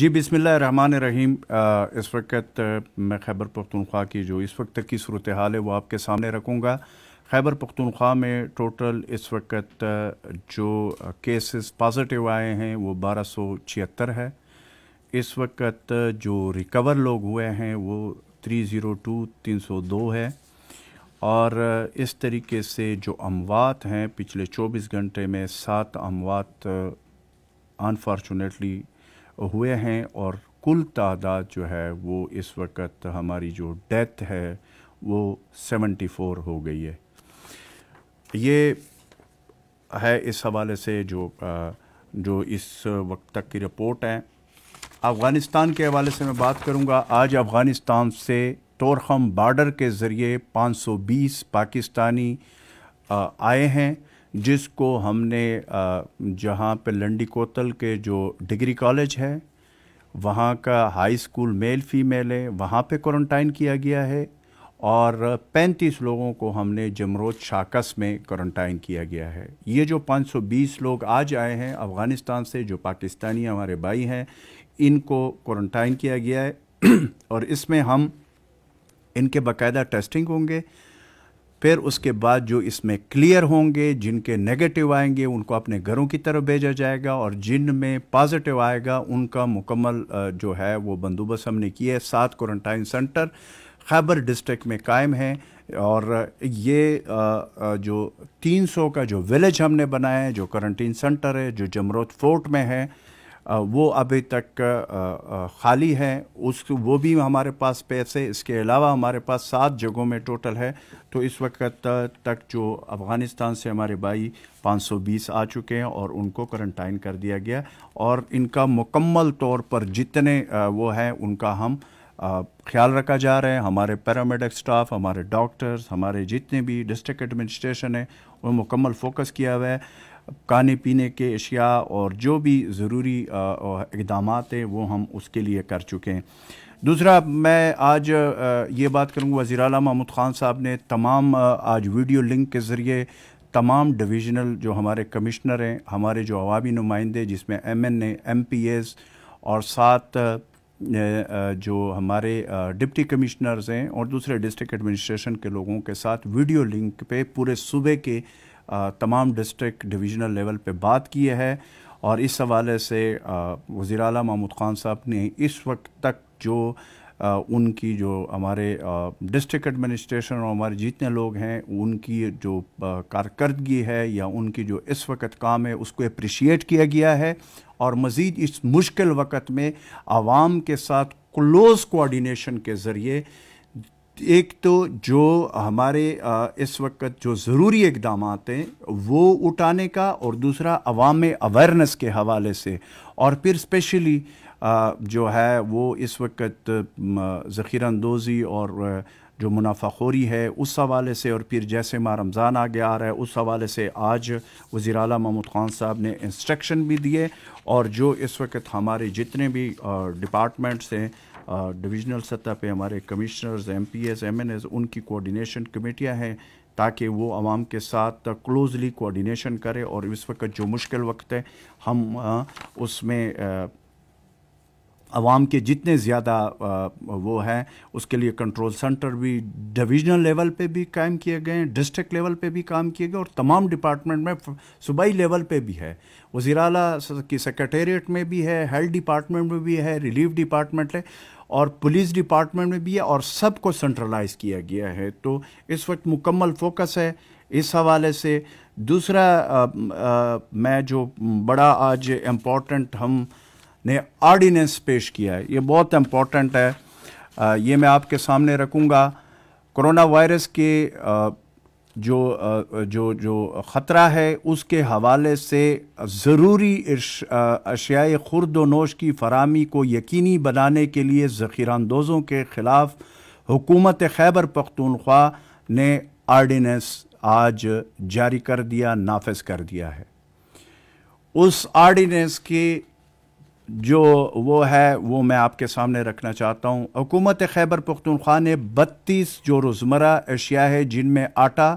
जी बिसमिल्ल run रहीम इस वक्त मैं खैबर पख्तनख्वा की जो इस वक्त तक की सूरत हाल है वो आपके सामने रखूँगा खैबर पख्तनख्वा में टोटल इस वक्त जो केसेस पॉजिटिव आए हैं वो बारह सौ छिहत्तर है इस वक्त जो रिकवर लोग हुए हैं वो थ्री ज़ीरो टू तीन सौ दो है और इस तरीके से जो अमवात हैं पिछले चौबीस घंटे में सात अमवात अनफॉर्चुनेटली हुए हैं और कुल तादाद जो है वो इस वक्त हमारी जो डेथ है वो 74 हो गई है ये है इस हवाले से जो जो इस वक्त तक की रिपोर्ट है अफ़गानिस्तान के हवाले से मैं बात करूंगा आज अफ़गानिस्तान से तोरखम बॉर्डर के ज़रिए 520 पाकिस्तानी आए हैं जिसको हमने जहाँ पे लंडी कोतल के जो डिग्री कॉलेज है वहाँ का हाई स्कूल मेल फीमेल है वहाँ पे क्वारंटाइन किया गया है और 35 लोगों को हमने जमरोज शाकस में क्वारंटाइन किया गया है ये जो 520 लोग आज आए हैं अफ़गानिस्तान से जो पाकिस्तानी हमारे भाई हैं इनको क्वारंटाइन किया गया है और इसमें हम इनके बाकायदा टेस्टिंग होंगे फिर उसके बाद जो इसमें क्लियर होंगे जिनके नेगेटिव आएंगे उनको अपने घरों की तरफ भेजा जाएगा और जिन में पॉजिटिव आएगा उनका मुकम्मल जो है वो बंदोबस्त हमने किया है सात क्वारंटाइन सेंटर खैबर डिस्ट्रिक्ट में कायम है और ये जो 300 का जो विलेज हमने बनाया है जो क्वारंटीन सेंटर है जो जमरोत फोर्ट में है वो अभी तक खाली हैं उस वो भी हमारे पास पैसे इसके अलावा हमारे पास सात जगहों में टोटल है तो इस वक्त तक जो अफ़गानिस्तान से हमारे भाई 520 आ चुके हैं और उनको क्वारंटाइन कर दिया गया और इनका मुकम्मल तौर पर जितने वो हैं उनका हम ख्याल रखा जा रहे हैं हमारे पैरामेडिक स्टाफ हमारे डॉक्टर्स हमारे जितने भी डिस्ट्रिक्ट एडमिनिस्ट्रेशन है उन मुकम्मल फोकस किया हुआ है खाने पीने के अशिया और जो भी ज़रूरी इकदाम हैं वो हम उसके लिए कर चुके हैं दूसरा मैं आज ये बात करूँगा वज़ी अल महमूद ख़ान साहब ने तमाम आज वीडियो लिंक के ज़रिए तमाम डिविजनल जो हमारे कमिश्नर हैं हमारे जो अवामी नुमाइंदे जिसमें M N M P S और साथ जो हमारे डिप्टी कमिश्नर्स हैं और दूसरे डिस्ट्रिक्ट एडमिनिस्ट्रेशन के लोगों के साथ वीडियो लिंक पे पूरे सूबे के तमाम डिस्ट्रिक्ट डिविजनल लेवल पे बात की है और इस हवाले से वज़ी अल महमूद ख़ान साहब ने इस वक्त तक जो आ, उनकी जो हमारे डिस्ट्रिक्ट एडमिनिस्ट्रेशन और हमारे जितने लोग हैं उनकी जो कारकर्दगी है या उनकी जो इस वक्त काम है उसको अप्रिशिएट किया गया है और मज़ीद इस मुश्किल वक्त में आवाम के साथ क्लोज़ कोऑर्डिनेशन के ज़रिए एक तो जो हमारे इस वक्त जो ज़रूरी इकदाम हैं वो उठाने का और दूसरा अवाम अवेयरनेस के हवाले से और फिर स्पेशली जो है वो इस वक्त ज़ख़ीरा और जो मुनाफाखोरी है उस हवाले से और फिर जैसे माँ रमज़ान आगे आ रहा है उस हवाले से आज वज़ी अल महमूद ख़ान साहब ने इंस्ट्रक्शन भी दिए और जो इस वक्त हमारे जितने भी डिपार्टमेंट्स हैं डिविजनल सतह पे हमारे commissioners M P S M N S उनकी कोऑर्डिनेशन कमेटियाँ हैं ताकि वो आवाम के साथ क्लोजली कोऑर्डिनेशन करें और इस वक्त जो मुश्किल वक्त है हम उसमें आवाम के जितने ज़्यादा वो हैं उसके लिए कंट्रोल सेंटर भी डिवीजनल लेवल पे भी कायम किए गए हैं डिस्ट्रिक्ट लेवल पे भी काम किए गए और तमाम डिपार्टमेंट में सूबाई लेवल पे भी है वजी अला की सेक्रटेरिएट में भी है हेल्थ डिपार्टमेंट में भी है रिलीफ डिपार्टमेंट है और पुलिस डिपार्टमेंट में भी है और सब को सेंट्रलाइज किया गया है तो इस वक्त मुकम्मल फोकस है इस हवाले से दूसरा आ, आ, मैं जो बड़ा आज इम्पोर्टेंट हम ने ऑर्डिनेंस पेश किया है ये बहुत इम्पोर्टेंट है आ, ये मैं आपके सामने रखूँगा कोरोना वायरस के आ, जो जो जो ख़तरा है उसके हवाले से ज़रूरी अशियाए खुर्द नोश की फरहमी को यकीनी बनाने के लिए ज़ख़ीरानंदोज़ों के ख़िलाफ़ हुकूमत खैबर पख्तूनख्वा ने आर्डीनेंस आज जारी कर दिया नाफज कर दिया है उस आर्डीनेंस के जो वो है वो मैं आपके सामने रखना चाहता हूँ हुकूमत खैबर पख्तनख्वा ने बत्तीस जो रोज़मर्रा अशिया है जिनमें आटा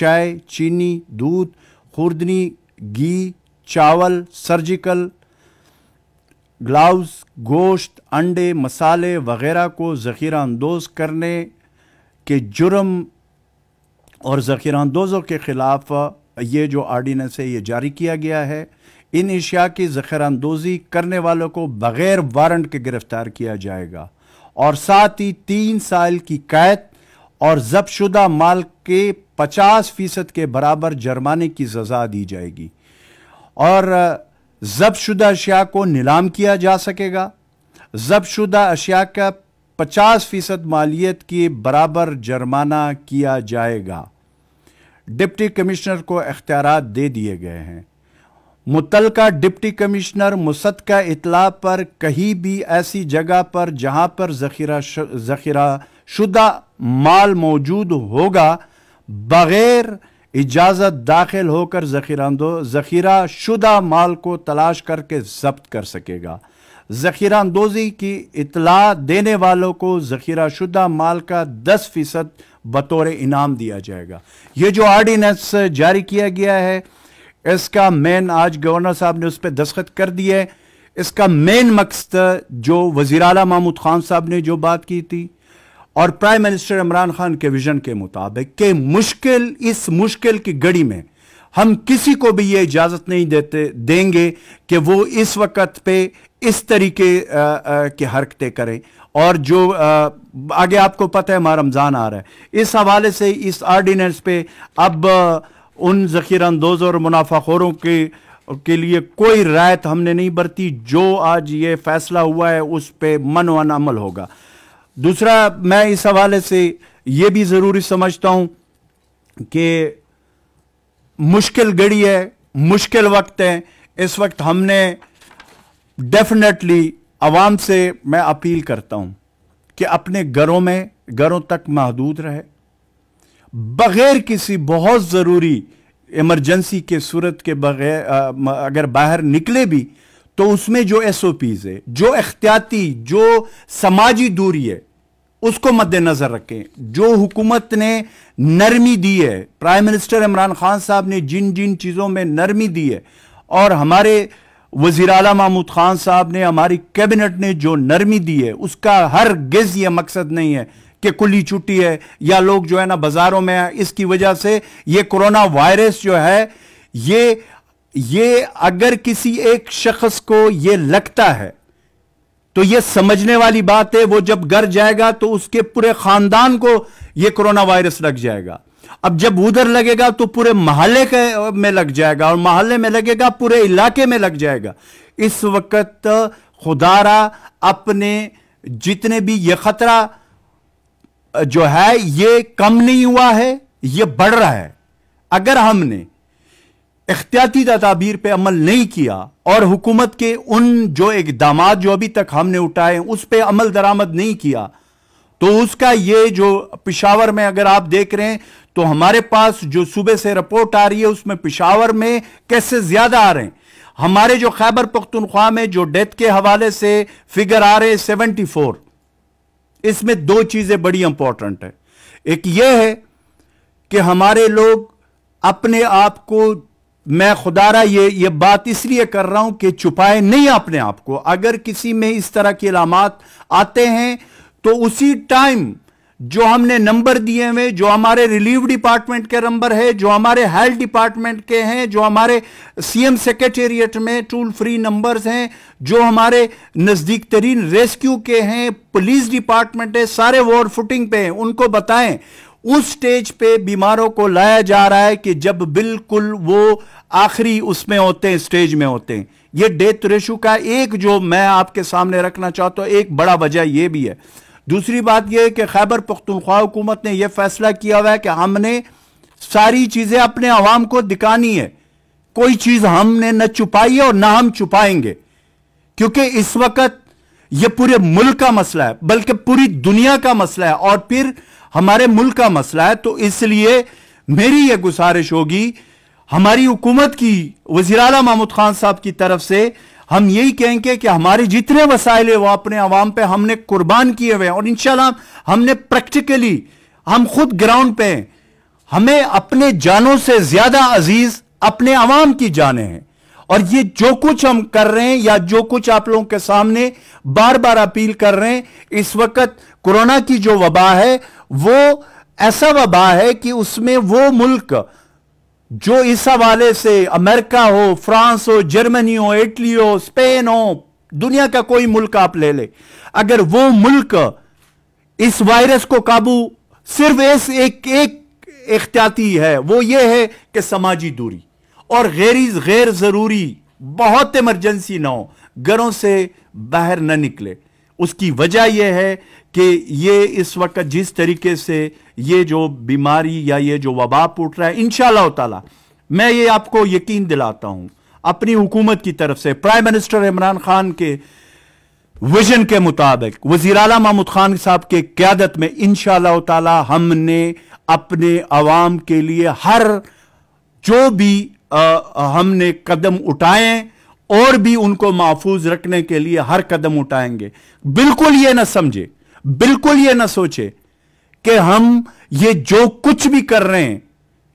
चाय चीनी दूध खुर्दनी घी चावल सर्जिकल ग्लाउज गोश्त अंडे मसाले वगैरह को ज़ख़ीरा अंदोज़ करने के जुर्म और ज़ख़ीरा अंदोज़ों के ख़िलाफ़ ये जो आर्डीनेंस है ये जारी किया गया है इन अशिया की जखरानंदोजी करने वालों को बगैर वारंट के गिरफ्तार किया जाएगा और साथ ही तीन साल की कैद और जबशुदा माल के 50 फीसद के बराबर जुर्माने की सजा दी जाएगी और जबशुदा अशिया को नीलाम किया जा सकेगा जब्तशुदा अशिया का 50 फीसद मालियत के बराबर जुर्माना किया जाएगा डिप्टी कमिश्नर को अख्तियार दे दिए गए हैं मुतलका डिप्टी कमिश्नर मुसद का इतला पर कहीं भी ऐसी जगह पर जहां पर जखीरा जखीरा शुदा माल मौजूद होगा बग़ैर इजाज़त दाखिल होकर जखीरांदो जखीरा शुदा माल को तलाश करके जब्त कर सकेगा जखीरांदोजी की इतला देने वालों को जखीरा शुदा माल का दस फ़ीसद बतौर इनाम दिया जाएगा ये जो आर्डीनेंस जारी किया गया है इसका मेन आज गवर्नर साहब ने उस पर दस्खत कर दिए इसका मेन मकसद जो वजीर अला महमूद खान साहब ने जो बात की थी और प्राइम मिनिस्टर इमरान खान के विजन के मुताबिक के मुश्किल इस मुश्किल की घड़ी में हम किसी को भी ये इजाज़त नहीं देते देंगे कि वो इस वक्त पे इस तरीके की हरकतें करें और जो आ, आगे आपको पता है हमारा रमज़ान आ रहा है इस हवाले से इस आर्डीनेंस पे अब आ, उन ज़ख़ीरा और मुनाफाखोरों के के लिए कोई रायत तो हमने नहीं बरती जो आज ये फैसला हुआ है उस पर मन वन अमल होगा दूसरा मैं इस हवाले से ये भी ज़रूरी समझता हूँ कि मुश्किल घड़ी है मुश्किल वक्त है इस वक्त हमने डेफिनेटली आवाम से मैं अपील करता हूँ कि अपने घरों में घरों तक महदूद रहे बगैर किसी बहुत ज़रूरी इमरजेंसी के सूरत के बगैर अगर बाहर निकले भी तो उसमें जो एस ओ पीज़ है जो एहतियाती जो समाजी दूरी है उसको मद्देनजर रखें जो हुकूमत ने नरमी दी है प्राइम मिनिस्टर इमरान खान साहब ने जिन जिन चीज़ों में नरमी दी है और हमारे वजीर अला महमूद खान साहब ने हमारी कैबिनेट ने जो नरमी दी है उसका हर गिज यह मकसद नहीं है कि कुली छुट्टी है या लोग जो है ना बाजारों में है इसकी वजह से ये कोरोना वायरस जो है ये ये अगर किसी एक शख्स को ये लगता है तो ये समझने वाली बात है वो जब घर जाएगा तो उसके पूरे खानदान को ये कोरोना वायरस लग जाएगा अब जब उधर लगेगा तो पूरे मोहल्ले में लग जाएगा और मोहल्ले में लगेगा पूरे इलाके में लग जाएगा इस वक्त खुदारा अपने जितने भी ये खतरा जो है ये कम नहीं हुआ है ये बढ़ रहा है अगर हमने एहतियाती तदाबीर पर अमल नहीं किया और हुकूमत के उन जो इकदाम जो अभी तक हमने उठाए उस पर अमल दरामद नहीं किया तो उसका ये जो पिशावर में अगर आप देख रहे हैं तो हमारे पास जो सूबे से रिपोर्ट आ रही है उसमें पिशावर में कैसे ज्यादा आ रहे हैं हमारे जो खैबर पख्तनख्वा में जो डेथ के हवाले से फिगर आ रहे हैं सेवेंटी फोर इसमें दो चीजें बड़ी इंपॉर्टेंट है एक यह है कि हमारे लोग अपने आप को मैं खुदारा ये ये बात इसलिए कर रहा हूं कि छुपाए नहीं अपने आप को अगर किसी में इस तरह के इलामत आते हैं तो उसी टाइम जो हमने नंबर दिए हुए जो हमारे रिलीव डिपार्टमेंट के नंबर है जो हमारे हेल्थ डिपार्टमेंट के हैं जो हमारे सीएम सेक्रेटेरिएट में टूल फ्री नंबर्स हैं जो हमारे नज़दीक तरीन रेस्क्यू के हैं पुलिस डिपार्टमेंट है सारे वॉर फुटिंग पे हैं उनको बताएं उस स्टेज पे बीमारों को लाया जा रहा है कि जब बिल्कुल वो आखिरी उसमें होते हैं स्टेज में होते हैं ये डेथ रेशू का एक जो मैं आपके सामने रखना चाहता हूं एक बड़ा वजह यह भी है दूसरी बात यह कि खैबर पख्तनख्वा हुकूमत ने यह फैसला किया हुआ है कि हमने सारी चीज़ें अपने आवाम को दिखानी है कोई चीज़ हमने न छुपाई है और ना हम छुपाएंगे क्योंकि इस वक्त यह पूरे मुल्क का मसला है बल्कि पूरी दुनिया का मसला है और फिर हमारे मुल्क का मसला है तो इसलिए मेरी यह गुजारिश होगी हमारी हुकूमत की वजीर अला महमूद खान साहब की तरफ से हम यही कहेंगे कि हमारे जितने वसाइल है वो अपने आवाम पे हमने कुर्बान किए हुए हैं और इनशाला हमने प्रैक्टिकली हम खुद ग्राउंड पे हैं हमें अपने जानों से ज्यादा अजीज अपने आवाम की जाने हैं और ये जो कुछ हम कर रहे हैं या जो कुछ आप लोगों के सामने बार बार अपील कर रहे हैं इस वक्त कोरोना की जो वबा है वो ऐसा वबा है कि उसमें वो मुल्क जो इस हवाले से अमेरिका हो फ्रांस हो जर्मनी हो इटली हो स्पेन हो दुनिया का कोई मुल्क आप ले ले अगर वो मुल्क इस वायरस को काबू सिर्फ इस एक एक एहतियाती है वो ये है कि समाजी दूरी और गैर गैर ज़रूरी बहुत इमरजेंसी ना हो घरों से बाहर ना निकले उसकी वजह यह है कि ये इस वक्त जिस तरीके से ये जो बीमारी या ये जो वबा पुट रहा है इन तला मैं ये आपको यकीन दिलाता हूं अपनी हुकूमत की तरफ से प्राइम मिनिस्टर इमरान खान के विजन के मुताबिक वजीर अला महमूद खान साहब के क्यादत में इन तला हमने अपने आवाम के लिए हर जो भी आ, हमने कदम उठाए और भी उनको महफूज रखने के लिए हर कदम उठाएंगे बिल्कुल ये ना समझे बिल्कुल ये ना सोचे कि हम ये जो कुछ भी कर रहे हैं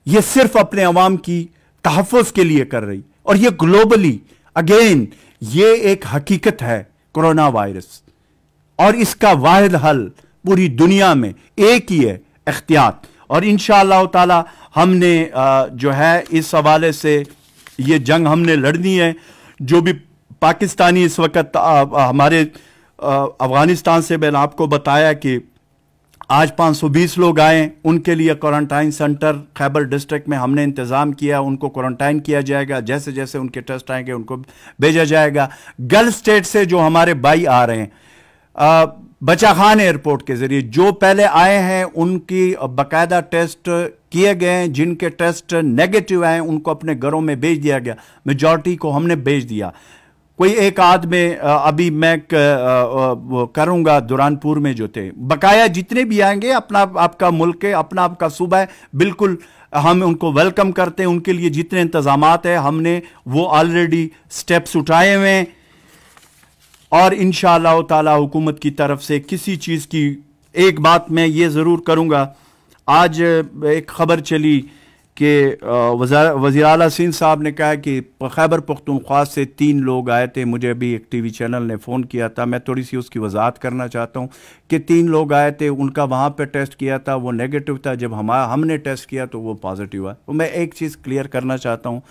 ये सिर्फ अपने अवाम की तहफ़ के लिए कर रही और ये ग्लोबली अगेन ये एक हकीकत है कोरोना वायरस और इसका वाद हल पूरी दुनिया में एक ही है एहतियात और इन ताला हमने जो है इस हवाले से ये जंग हमने लड़नी है जो भी पाकिस्तानी इस वक्त हमारे अफ़गानिस्तान से मैंने आपको बताया कि आज 520 लोग आए उनके लिए क्वारंटाइन सेंटर खैबर डिस्ट्रिक्ट में हमने इंतज़ाम किया उनको क्वारंटाइन किया जाएगा जैसे जैसे उनके टेस्ट आएंगे उनको भेजा जाएगा गल्फ स्टेट से जो हमारे भाई आ रहे हैं बचा खान एयरपोर्ट के जरिए जो पहले आए हैं उनकी बकायदा टेस्ट किए गए हैं जिनके टेस्ट नेगेटिव आए उनको अपने घरों में भेज दिया गया मेजॉरिटी को हमने भेज दिया कोई एक आध में अभी मैं करूंगा दुरानपुर में जो थे बकाया जितने भी आएंगे अपना आपका मुल्क है अपना आपका सूबा है बिल्कुल हम उनको वेलकम करते हैं उनके लिए जितने इंतजाम है हमने वो ऑलरेडी स्टेप्स उठाए हुए हैं और इन ताला हुकूमत की तरफ से किसी चीज़ की एक बात मैं ये ज़रूर करूँगा आज एक ख़बर चली कि वज़ी अल सिंह साहब ने कहा कि खैबर पख्तनख्वा से तीन लोग आए थे मुझे अभी एक टी वी चैनल ने फ़ोन किया था मैं थोड़ी सी उसकी वजाहत करना चाहता हूँ कि तीन लोग आए थे उनका वहाँ पर टेस्ट किया था वो नेगेटिव था जब हमारा हमने टेस्ट किया तो वो पॉजिटिव आया तो मैं एक चीज़ क्लियर करना चाहता हूँ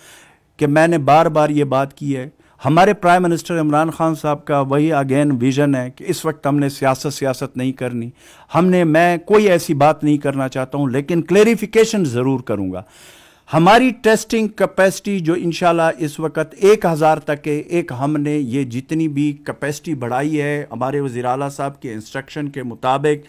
कि मैंने बार बार ये बात की है हमारे प्राइम मिनिस्टर इमरान खान साहब का वही अगेन विजन है कि इस वक्त हमने सियासत सियासत नहीं करनी हमने मैं कोई ऐसी बात नहीं करना चाहता हूं लेकिन क्लेरिफिकेशन ज़रूर करूंगा हमारी टेस्टिंग कैपेसिटी जो इन इस वक्त एक हज़ार तक है एक हमने ये जितनी भी कैपेसिटी बढ़ाई है हमारे वजी साहब के इंस्ट्रक्शन के मुताबिक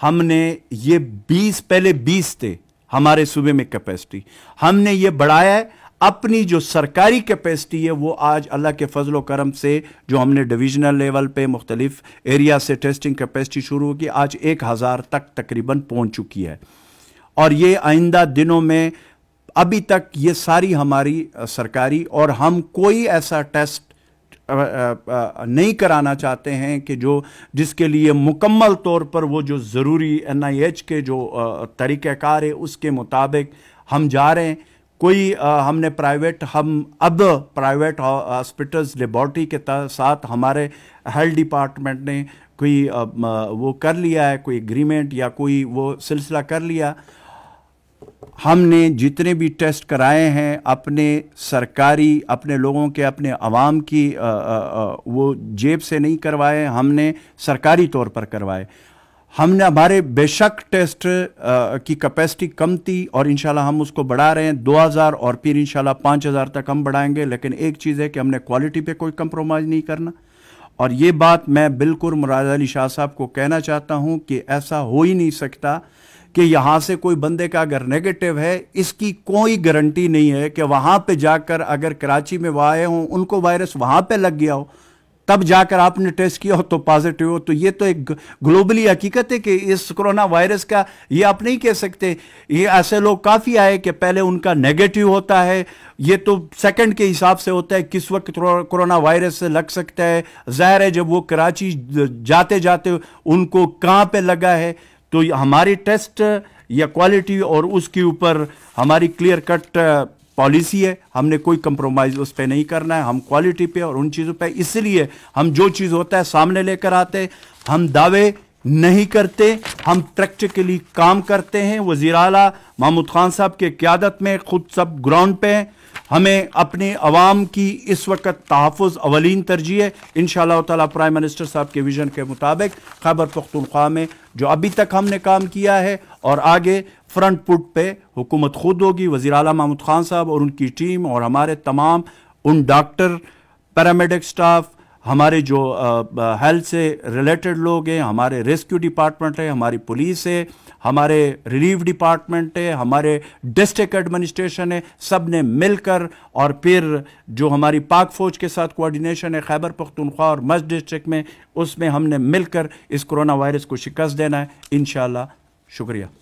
हमने ये बीस पहले बीस थे हमारे सूबे में कैपेसिटी हमने ये बढ़ाया है अपनी जो सरकारी कैपेसिटी है वो आज अल्लाह के फजलो करम से जो हमने डिविजनल लेवल पे मुख्तलिफ एरिया से टेस्टिंग कैपेसिटी शुरू होगी आज एक हज़ार तक तकरीबन पहुंच चुकी है और ये आइंदा दिनों में अभी तक ये सारी हमारी सरकारी और हम कोई ऐसा टेस्ट नहीं कराना चाहते हैं कि जो जिसके लिए मुकम्मल तौर पर वो जो ज़रूरी एन आई एच के जो तरीक़ार है उसके मुताबिक हम जा रहे हैं कोई आ, हमने प्राइवेट हम अब प्राइवेट हॉस्पिटल्स लेबॉर्टरी के साथ हमारे हेल्थ डिपार्टमेंट ने कोई आ, वो कर लिया है कोई एग्रीमेंट या कोई वो सिलसिला कर लिया हमने जितने भी टेस्ट कराए हैं अपने सरकारी अपने लोगों के अपने आवाम की आ, आ, आ, वो जेब से नहीं करवाए हमने सरकारी तौर पर करवाए हमने हमारे बेशक टेस्ट आ, की कैपेसिटी कम थी और इंशाल्लाह हम उसको बढ़ा रहे हैं 2000 और फिर इंशाल्लाह 5000 तक हम बढ़ाएंगे लेकिन एक चीज़ है कि हमने क्वालिटी पे कोई कंप्रोमाइज़ नहीं करना और ये बात मैं बिल्कुल मुराद अली शाह साहब को कहना चाहता हूँ कि ऐसा हो ही नहीं सकता कि यहाँ से कोई बंदे का अगर नेगेटिव है इसकी कोई गारंटी नहीं है कि वहाँ पर जाकर अगर कराची में वह आए हों उनको वायरस वहाँ पर लग गया हो तब जाकर आपने टेस्ट किया हो तो पॉजिटिव हो तो ये तो एक ग्लोबली हकीकत है कि इस कोरोना वायरस का ये आप नहीं कह सकते ये ऐसे लोग काफ़ी आए कि पहले उनका नेगेटिव होता है ये तो सेकंड के हिसाब से होता है किस वक्त कोरोना वायरस से लग सकता है ज़ाहिर है जब वो कराची जाते जाते उनको कहाँ पे लगा है तो हमारी टेस्ट या क्वालिटी और उसके ऊपर हमारी क्लियर कट पॉलिसी है हमने कोई कंप्रोमाइज़ उस पर नहीं करना है हम क्वालिटी पे और उन चीज़ों पे इसलिए हम जो चीज़ होता है सामने लेकर आते हैं हम दावे नहीं करते हम प्रैक्टिकली काम करते हैं वजी अला महमूद खान साहब के क्यादत में खुद सब ग्राउंड पे हैं हमें अपने आवाम की इस वक्त तहफ़ अवलिन तरजीह है इन ताला प्राइम मिनिस्टर साहब के विज़न के मुताबिक खैबर पख्तनख्वा में जो अभी तक हमने काम किया है और आगे फ्रंट पुट पे हुकूमत खुद होगी वजीर अला महमूद खान साहब और उनकी टीम और हमारे तमाम उन डॉक्टर पैरामेडिक स्टाफ हमारे जो हेल्थ से रिलेटेड लोग हैं हमारे रेस्क्यू डिपार्टमेंट है हमारी पुलिस है हमारे रिलीफ डिपार्टमेंट है हमारे डिस्ट्रिक्ट एडमिनिस्ट्रेशन है सब ने मिलकर और फिर जो हमारी पाक फ़ौज के साथ कोऑर्डिनेशन है खैबर पख्तनख्वा और मस्ज डिस्ट्रिक्ट में उसमें हमने मिलकर इस कोरोना वायरस को शिकस्त देना है इन शुक्रिया